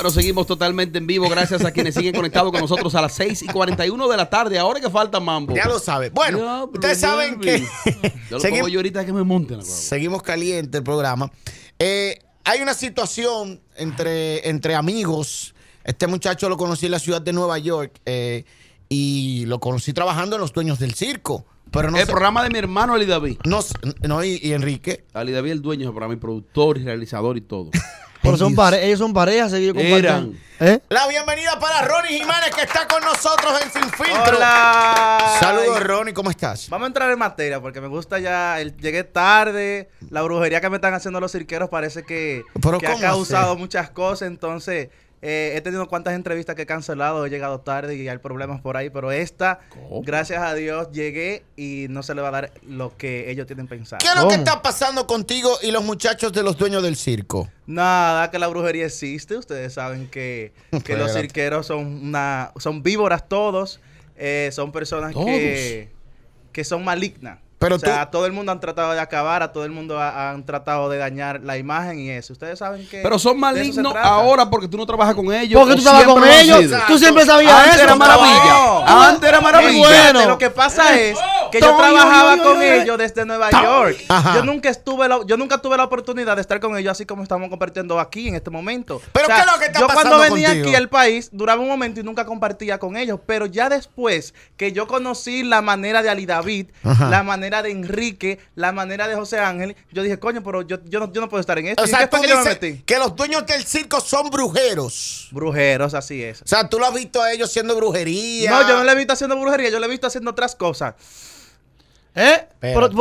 Bueno, seguimos totalmente en vivo. Gracias a quienes siguen conectados con nosotros a las 6 y 41 de la tarde. Ahora que falta mambo. Ya lo sabe. Bueno, ustedes saben que. yo lo pongo yo ahorita que me monten. Seguimos caliente el programa. Eh, hay una situación entre, entre amigos. Este muchacho lo conocí en la ciudad de Nueva York eh, y lo conocí trabajando en los dueños del circo el programa de mi hermano Ali David. No, no y, Enrique. Ali David el dueño para mi productor y realizador y todo. Pero son pare ellos son parejas, ellos comparten. ¿Eh? La bienvenida para Ronnie Jiménez que está con nosotros en Sin Filtro. Hola. Saludos, Ronnie, ¿cómo estás? Vamos a entrar en materia porque me gusta ya. llegué tarde, la brujería que me están haciendo los cirqueros parece que, que ha causado muchas cosas. Entonces, eh, he tenido cuantas entrevistas que he cancelado, he llegado tarde y hay problemas por ahí, pero esta, gracias a Dios, llegué y no se le va a dar lo que ellos tienen pensado. ¿Qué es lo que está pasando contigo y los muchachos de los dueños del circo? Nada, que la brujería existe. Ustedes saben que, los cirqueros son una, son víboras todos, eh, son personas que, que son malignas o sea, a todo el mundo han tratado de acabar, a todo el mundo han tratado de dañar la imagen y eso. Ustedes saben que. Pero son malignos ahora porque tú no trabajas con ellos. Porque tú trabajas con ellos. Tú siempre sabías Antes Era maravilla. Antes era maravilla. Bueno. Lo que pasa es que yo trabajaba con ellos desde Nueva York. Yo nunca estuve yo nunca tuve la oportunidad de estar con ellos así como estamos compartiendo aquí en este momento. Pero yo cuando venía aquí al país duraba un momento y nunca compartía con ellos, pero ya después que yo conocí la manera de Ali David, la manera de Enrique, la manera de José Ángel, yo dije, "Coño, pero yo, no, puedo estar en esto." O sea, tú que, dices que los dueños del circo son brujeros. Brujeros, así es. O sea, tú lo has visto a ellos siendo brujería. No, yo no le he visto haciendo brujería, yo le he visto haciendo otras cosas. ¿Eh? Pero, tú,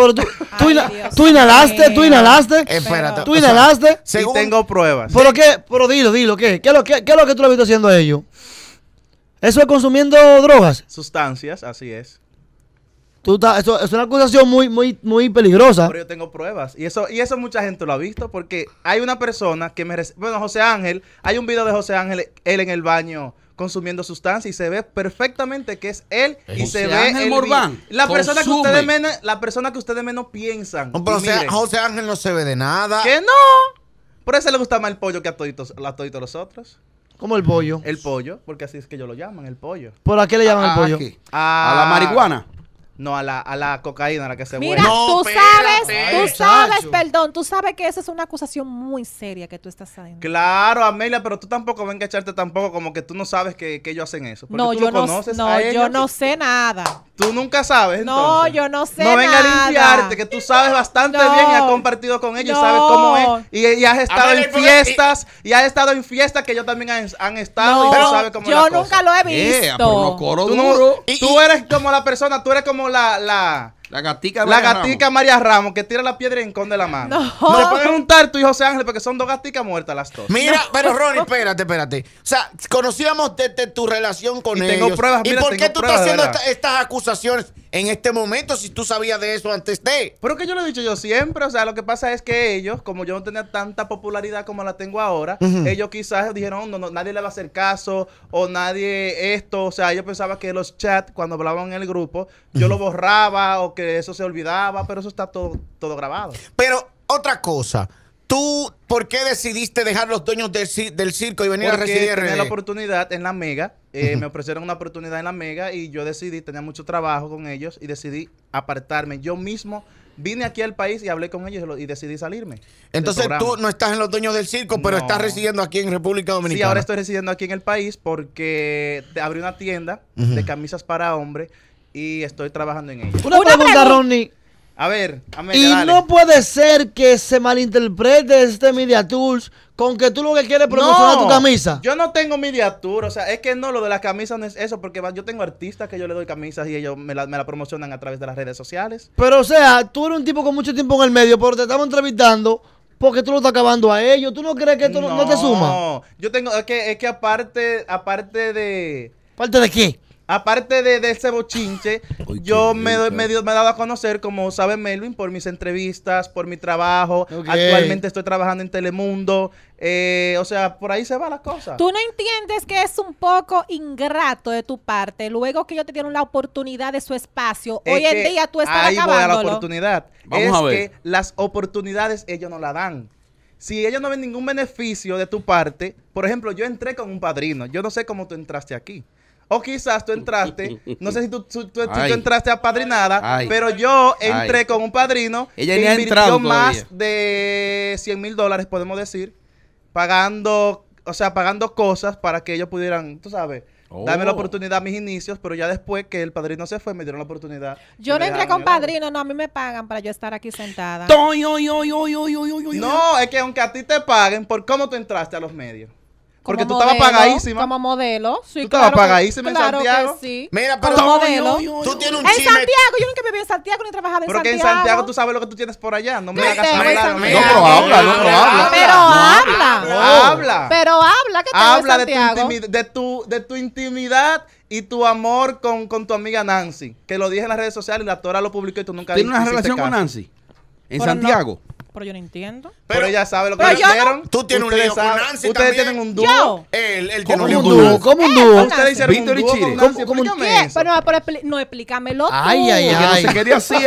inhalaste, tú inhalaste, eh, Espérate, Tú inhalaste. tengo pruebas. ¿Pero qué? Pero dilo, dilo, ¿qué? ¿Qué es lo, lo que tú le has visto haciendo a ellos? ¿Eso es consumiendo drogas? Sustancias, así es. eso, es una acusación muy, muy, muy peligrosa. Pero yo tengo pruebas. Y eso, y eso mucha gente lo ha visto. Porque hay una persona que me... Bueno, José Ángel. Hay un video de José Ángel, él en el baño consumiendo sustancia y se ve perfectamente que es él y se ve el Morván la persona que ustedes menos la persona que ustedes menos piensan. José Ángel no se ve de nada. Que no. Por eso le gusta más el pollo que a toditos, a los otros. ¿Cómo el pollo? El pollo, porque así es que ellos lo llaman, el pollo. ¿Por a qué le llaman el ah, pollo? a la ah. marihuana. No, a la, a la cocaína, a la que se Mira, tú sabes, tú sabes, perdón, tú sabes que esa es una acusación muy seria que tú estás haciendo. Claro, Amelia, pero tú tampoco venga a echarte tampoco como que tú no sabes que, ellos hacen eso. no, yo no, yo no sé nada. Tú nunca sabes, No, yo no sé nada. No venga a limpiarte, que tú sabes bastante bien y has compartido con ellos, sabes cómo es. Y, has estado en fiestas, y... has estado en fiestas que ellos también han, estado y sabes cómo Yo nunca lo he visto. Eh, tú eres como la persona, tú eres como la, la, la gatica, María, la Ramos. que tira la piedra en con de la mano. No. Le puedes preguntar tú y José Ángel porque son dos gaticas muertas las dos. Mira, pero Ronnie, espérate, espérate. O sea, conocíamos desde tu relación con y ellos. Tengo pruebas, ¿Y por qué tú estás haciendo estas acusaciones? en este momento si tú sabías de eso antes de. Pero que yo lo he dicho yo siempre, o sea, lo que pasa es que ellos, como yo no tenía tanta popularidad como la tengo ahora, ellos quizás dijeron, no, no, nadie le va a hacer caso o nadie esto, o sea, yo pensaba que los chats cuando hablaban en el grupo, yo lo borraba o que eso se olvidaba, pero eso está todo, todo grabado. Pero otra cosa, ¿Tú por qué decidiste dejar los dueños del, circo y venir a residir tenía eh? la oportunidad en la Mega. Eh, me ofrecieron una oportunidad en la Mega y yo decidí, tenía mucho trabajo con ellos y decidí apartarme. Yo mismo vine aquí al país y hablé con ellos y decidí salirme. Entonces tú no estás en los dueños del circo, pero estás residiendo aquí en República Dominicana. Sí, ahora estoy residiendo aquí en el país porque abrí una tienda de camisas para hombres y estoy trabajando en ella. Una, pregunta, Ronnie. A ver, Y no puede ser que se malinterprete este Media con que tú lo que quieres es promocionar tu camisa. Yo no tengo Media o sea, es que no, lo de las camisas no es eso, porque yo tengo artistas que yo le doy camisas y ellos me la, promocionan a través de las redes sociales. Pero o sea, tú eres un tipo con mucho tiempo en el medio, pero te estamos entrevistando porque tú lo estás acabando a ellos. ¿Tú no crees que esto no, te suma? No, yo tengo, es que, es que aparte, aparte de... ¿Aparte de qué? Aparte de, ese bochinche, yo me, me, he dado a conocer, como sabe Melvin, por mis entrevistas, por mi trabajo. Actualmente estoy trabajando en Telemundo. Eh, o sea, por ahí se va la cosa. Tú no entiendes que es un poco ingrato de tu parte. Luego que yo te dieron la oportunidad de su espacio, hoy en día tú estás ahí Voy a la oportunidad. es que las oportunidades ellos no la dan si ellos no ven ningún beneficio de tu parte, por ejemplo, yo entré con un padrino, yo no sé cómo tú entraste aquí. O quizás tú entraste, no sé si tú, entraste apadrinada, pero yo entré con un padrino Ella que invirtió más de 100 mil dólares, podemos decir, pagando, o sea, pagando cosas para que ellos pudieran, tú sabes, darme la oportunidad a mis inicios, pero ya después que el padrino se fue, me dieron la oportunidad. Yo no entré con padrino, no, a mí me pagan para yo estar aquí sentada. No, es que aunque a ti te paguen, ¿por cómo tú entraste a los medios? Porque tú estabas pagadísima. Como modelo. Sí, tú claro estabas pagadísima en Santiago. sí. Mira, pero como modelo. tú tienes un En Santiago, yo nunca viví en Santiago ni trabajaba en Santiago. Porque en Santiago tú sabes lo que tú tienes por allá. No me hagas hablar. No, pero habla, no, pero habla. Pero habla. Habla. Pero habla que Habla de tu de tu intimidad y tu amor con, tu amiga Nancy, que lo dije en las redes sociales, y la actora lo publicó y tú nunca ¿Tiene una relación con Nancy? ¿En Santiago? Pero yo no entiendo. Pero, ella sabe lo que hicieron. Tú tienes un lío con Nancy Ustedes tienen un dúo. Yo. Él, él tiene un lío ¿Cómo un dúo? Ustedes hicieron un dúo con cómo, un qué Pero, no, no, explícamelo tú. Ay, ay, ay.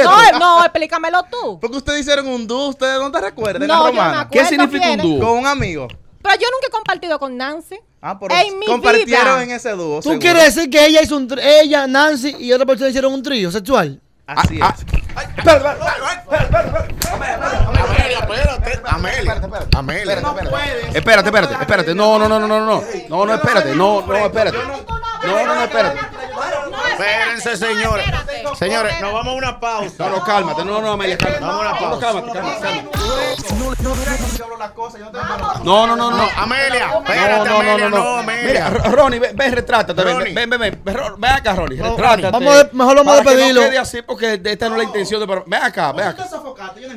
No No, explícamelo tú. Porque ustedes hicieron un dúo. ¿Ustedes no te recuerdan? No, yo ¿Qué significa un dúo? Con un amigo. Pero yo nunca he compartido con Nancy. Ah, en mi compartieron en ese dúo. ¿Tú quieres decir que ella hizo un ella, Nancy y otra persona hicieron un trío sexual? Así ah, ah. es. Amelia, Espérate, espérate, espérate. No, no, no, no, no, no. No, no, espérate. No, no, espérate. No, no, no, espérate. Espérense, señores. Señores, nos vamos a una pausa. No, no, cálmate. No, no, Amelia, cálmate. Vamos a una pausa. Cálmate, cálmate. No, no, no, no. Amelia, espérate, Amelia, no, Amelia. Mira, Ronnie, ve, retrátate. Ven, ven, ven. Ven acá, Ronnie, retrátate. Vamos mejor lo vamos a pedirlo. No quede así porque esta no es la intención de... Ven acá, ven acá.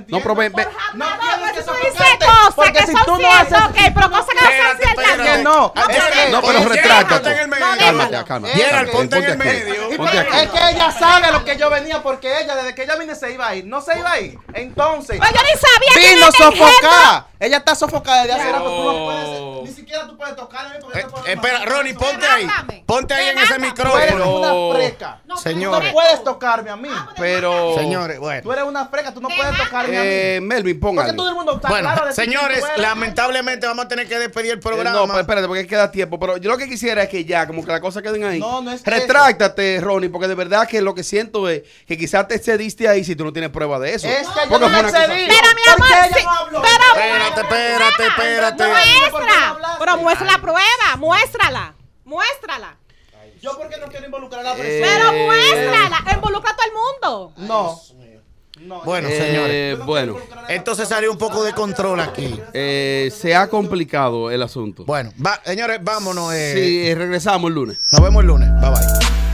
No, pero ven, ven. No tienes que sofocarte. Porque si tú no haces... Ok, pero cosas que no son ciertas. No, pero retrátate. No, al Ponte en el medio. Es que ella sabe lo que yo venía porque ella, desde que ella vine, se iba a ir. No se iba a ir. Entonces. Pues ni sabía vino sofocada. Ella está sofocada desde hace rato. Tú no puedes, ni siquiera tú puedes tocarle. Eh, espera, Ronnie, ponte ahí. Ponte ahí en ese micrófono. Una freca. No, No puedes tocarme a mí. Pero. Señores, bueno. Tú eres una freca, tú no puedes tocarme a mí. Eh, Melvin, póngale. Porque todo el mundo está bueno, claro. Señores, lamentablemente vamos a tener que despedir el eh, programa. no, espérate, porque queda tiempo. Pero yo lo que quisiera es que ya, como que las cosas queden ahí. No, no es Retráctate, Ronnie, porque de verdad que lo que siento es que quizás te excediste ahí si tú no tienes prueba de eso. Es que yo no excedí. Pero mi amor, no pero espérate, espérate, espérate. Muestra, pero muestra la prueba, muéstrala, muéstrala. Yo porque no quiero involucrar a la eh. presión. Pero muéstrala, involucra a todo el mundo. No. No, bueno, eh, señores. Bueno, entonces salió un poco de control aquí. Eh, se ha complicado el asunto. Bueno, señores, vámonos. Eh. Sí, regresamos el lunes. Nos vemos el lunes. Bye bye.